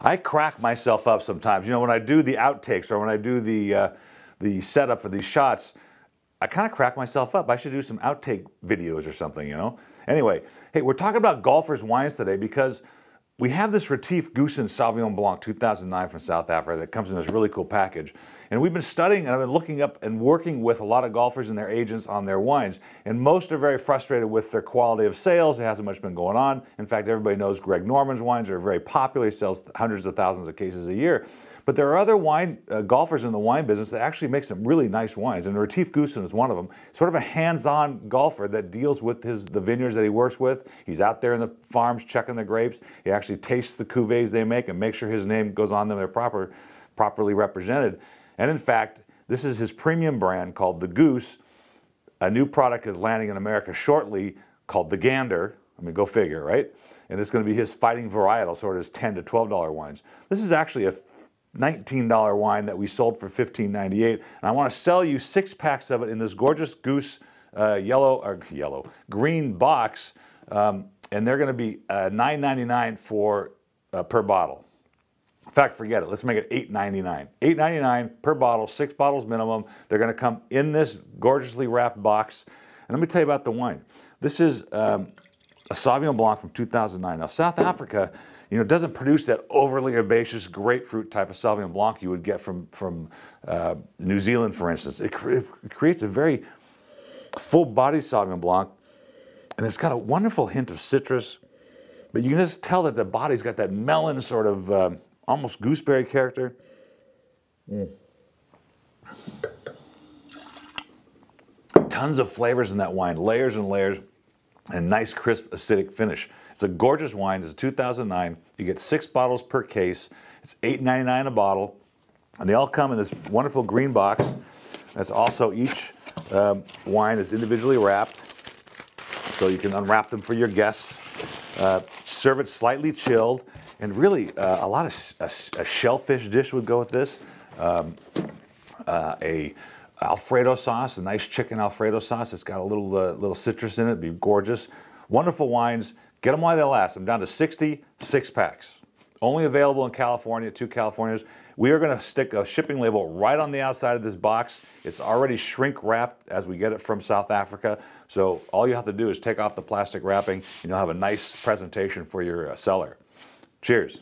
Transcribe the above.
I crack myself up sometimes. You know, when I do the outtakes or when I do the uh, the setup for these shots, I kind of crack myself up. I should do some outtake videos or something. You know. Anyway, hey, we're talking about golfers' wines today because we have this Retief Goosen Sauvignon Blanc 2009 from South Africa that comes in this really cool package. And we've been studying and I've been looking up and working with a lot of golfers and their agents on their wines. And most are very frustrated with their quality of sales. It hasn't much been going on. In fact, everybody knows Greg Norman's wines are very popular. He sells hundreds of thousands of cases a year. But there are other wine uh, golfers in the wine business that actually make some really nice wines. And Retief Goosen is one of them. Sort of a hands-on golfer that deals with his the vineyards that he works with. He's out there in the farms checking the grapes. He actually actually the cuvées they make and make sure his name goes on them, they're proper, properly represented. And in fact, this is his premium brand called The Goose. A new product is landing in America shortly called The Gander. I mean, go figure, right? And it's going to be his fighting varietal, sort of his 10 to $12 wines. This is actually a $19 wine that we sold for $15.98. And I want to sell you six packs of it in this gorgeous Goose uh, yellow, or yellow, green box. Um, and they're going to be uh, $9.99 for uh, per bottle. In fact, forget it. Let's make it $8.99. $8.99 per bottle, six bottles minimum. They're going to come in this gorgeously wrapped box. And let me tell you about the wine. This is um, a Sauvignon Blanc from 2009. Now, South Africa, you know, doesn't produce that overly herbaceous grapefruit type of Sauvignon Blanc you would get from from uh, New Zealand, for instance. It, cre it creates a very full-bodied Sauvignon Blanc and it's got a wonderful hint of citrus, but you can just tell that the body's got that melon sort of um, almost gooseberry character. Mm. Tons of flavors in that wine, layers and layers, and nice crisp acidic finish. It's a gorgeous wine. It's a 2009. You get six bottles per case. It's $8.99 a bottle, and they all come in this wonderful green box. That's also each um, wine is individually wrapped so you can unwrap them for your guests. Uh, serve it slightly chilled, and really uh, a lot of a, a, shellfish dish would go with this. Um, uh, a Alfredo sauce, a nice chicken Alfredo sauce. It's got a little uh, little citrus in it. It'd be gorgeous. Wonderful wines. Get them while they last. I'm down to 60 six packs only available in California, two Californias. We are going to stick a shipping label right on the outside of this box. It's already shrink wrapped as we get it from South Africa. So all you have to do is take off the plastic wrapping and you'll have a nice presentation for your uh, seller. Cheers.